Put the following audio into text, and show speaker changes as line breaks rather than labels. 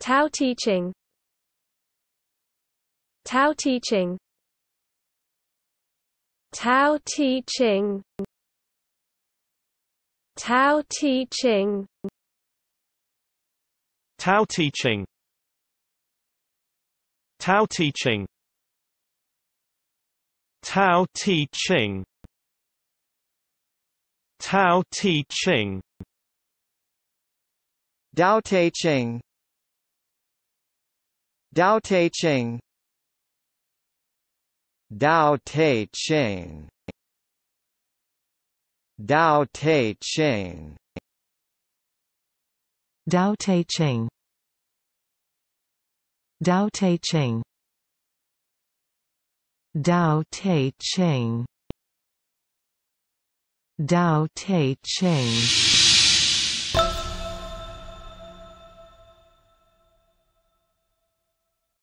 Tao teaching Tao teaching Tao teaching Tao teaching Tao teaching Tao teaching Tao teaching Tao teaching Tao teaching Dao Te Ching Dao Te Ching Dao Te Ching Dao Te Ching Dao Te Ching Dao Te Ching Dao Te Ching